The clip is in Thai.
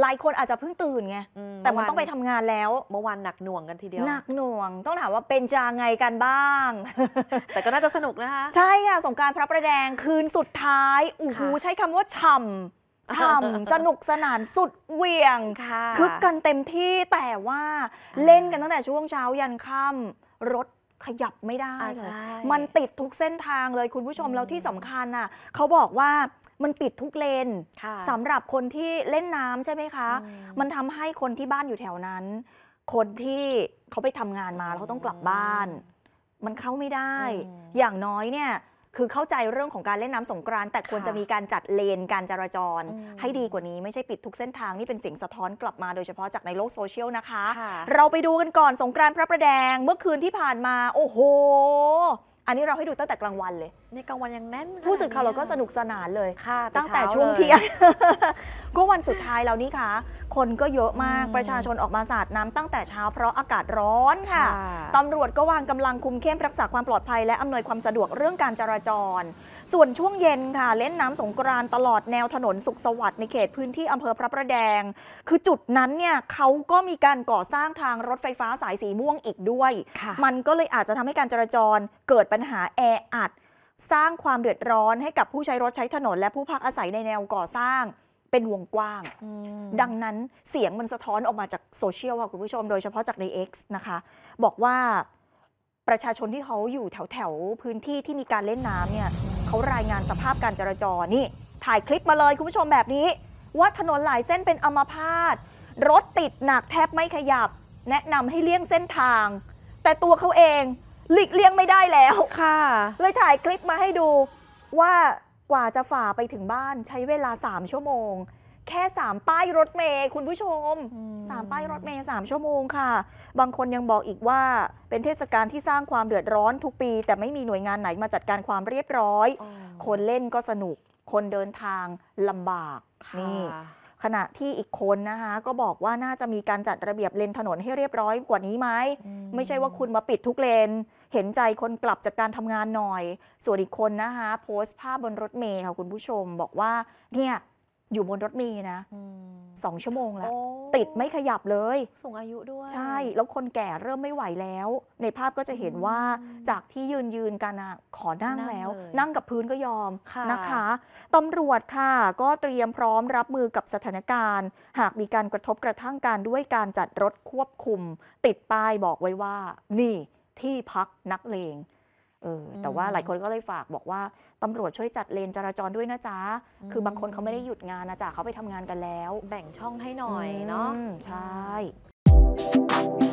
หลายคนอาจจะเพิ่งตื่นไงแต่มันต้องไปทำงานแล้วเมื่อวานหนักหน่วงกันทีเดียว หนักหน่วงต้องถามว่าเป็นจางไงกันบ้าง แต่ก็น่าจะสนุกนะคะใช่ค่ะสงการพระประแดงคืนสุดท้ายโอ้โหใช้คำว่าฉ่าฉ่ำสนุกสนานสุดเวียงคึกกันเต็มที่แต่ว่าเล่นกันตั้งแต่ช่วงเช้ายันค่ำรถขยับไม่ได้มันติดทุกเส้นทางเลยคุณผู้ชมแล้วที่สำคัญอ่ะเขาบอกว่ามันปิดทุกเลนสำหรับคนที่เล่นน้ำใช่ไหมคะ มันทำให้คนที่บ้านอยู่แถวนั้น คนที่เขาไปทำงานมาแล้วเขาต้องกลับบ้าน มันเข้าไม่ได้ อย่างน้อยเนี่ยคือเข้าใจเรื่องของการเล่นน้ำสงกรานแต่ควรจะมีการจัดเลนการจราจร ให้ดีกว่านี้ไม่ใช่ปิดทุกเส้นทาง นี่เป็นเสียงสะท้อนกลับมาโดยเฉพาะจากในโลกโซเชียลนะคะ เราไปดูกันก่อนสงกรานพระประแดงเมื่อคืนที่ผ่านมา โอ้โหอันนี้เราให้ดูตั้งแต่กลางวันเลย ในกลางวันยังแน่นผู้สื่อข่าวเราก็สนุกสนานเลย ตั้งแต่ช่วงเที่ยงก็วันสุดท้ายแล้วนี่ค่ะคนก็เยอะมากประชาชนออกมาสาดน้ำตั้งแต่เช้าเพราะอากาศร้อนค่ะตำรวจก็วางกำลังคุมเข้มรักษาความปลอดภัยและอำนวยความสะดวกเรื่องการจราจร ส่วนช่วงเย็นค่ะ เล่นน้ำสงกรานตลอดแนวถนนสุขสวัสดิ์ในเขตพื้นที่อำเภอพระประแดง คือจุดนั้นเนี่ยเขาก็มีการก่อสร้างทางรถไฟฟ้าสายสีม่วงอีกด้วย มันก็เลยอาจจะทำให้การจราจรเกิดปัญหาแออัด สร้างความเดือดร้อนให้กับผู้ใช้รถใช้ถนนและผู้พักอาศัยในแนวก่อสร้างเป็นวงกว้าง ดังนั้นเสียงมันสะท้อนออกมาจากโซเชียลค่ะคุณผู้ชม โดยเฉพาะจากใน X นะคะ บอกว่าประชาชนที่เขาอยู่แถวแถวพื้นที่ที่มีการเล่นน้ำเนี่ย เขารายงานสภาพการจราจรนี่ ถ่ายคลิปมาเลยคุณผู้ชมแบบนี้ ว่าถนนหลายเส้นเป็นอัมพาตรถติดหนักแทบไม่ขยับ แนะนำให้เลี่ยงเส้นทาง แต่ตัวเขาเองหลีกเลี่ยงไม่ได้แล้วค่ะ เลยถ่ายคลิปมาให้ดูว่ากว่าจะฝ่าไปถึงบ้านใช้เวลา 3 ชั่วโมง แค่ 3 ป้ายรถเมย์คุณผู้ชม 3 ป้ายรถเมย์3ชั่วโมงค่ะ บางคนยังบอกอีกว่าเป็นเทศกาลที่สร้างความเดือดร้อนทุกปี แต่ไม่มีหน่วยงานไหนมาจัดการความเรียบร้อย คนเล่นก็สนุกคนเดินทางลำบากนี่ขณะที่อีกคนนะคะก็บอกว่าน่าจะมีการจัดระเบียบเลนถนนให้เรียบร้อยกว่านี้ไหมมไม่ใช่ว่าคุณมาปิดทุกเลนเห็นใจคนกลับจากการทำงานหน่อยส่วนอีกคนนะคะ โพสต์ภาพบนรถเมย์ค่ะคุณผู้ชมบอกว่า เนี่ย อยู่บนรถเมย์นะสองชั่วโมงแล้ว ติดไม่ขยับเลยสูงอายุด้วย ใช่ แล้วคนแก่เริ่มไม่ไหวแล้ว ในภาพก็จะเห็นว่าจากที่ยืนยืนกันอะขอนั่งแล้ว นั่งกับพื้นก็ยอมนะคะตำรวจค่ะ ก็เตรียมพร้อมรับมือกับสถานการณ์ หากมีการกระทบกระทั่งการด้วยการจัดรถควบคุม ติดป้ายบอกไว้ว่า นี่ที่พักนักเลง เออ แต่ว่าหลายคนก็เลยฝากบอกว่า ตำรวจช่วยจัดเลนจราจรด้วยนะจ๊ะ คือบางคนเขาไม่ได้หยุดงานนะจ๊ะเขาไปทำงานกันแล้ว แบ่งช่องให้หน่อยเนาะ ใช่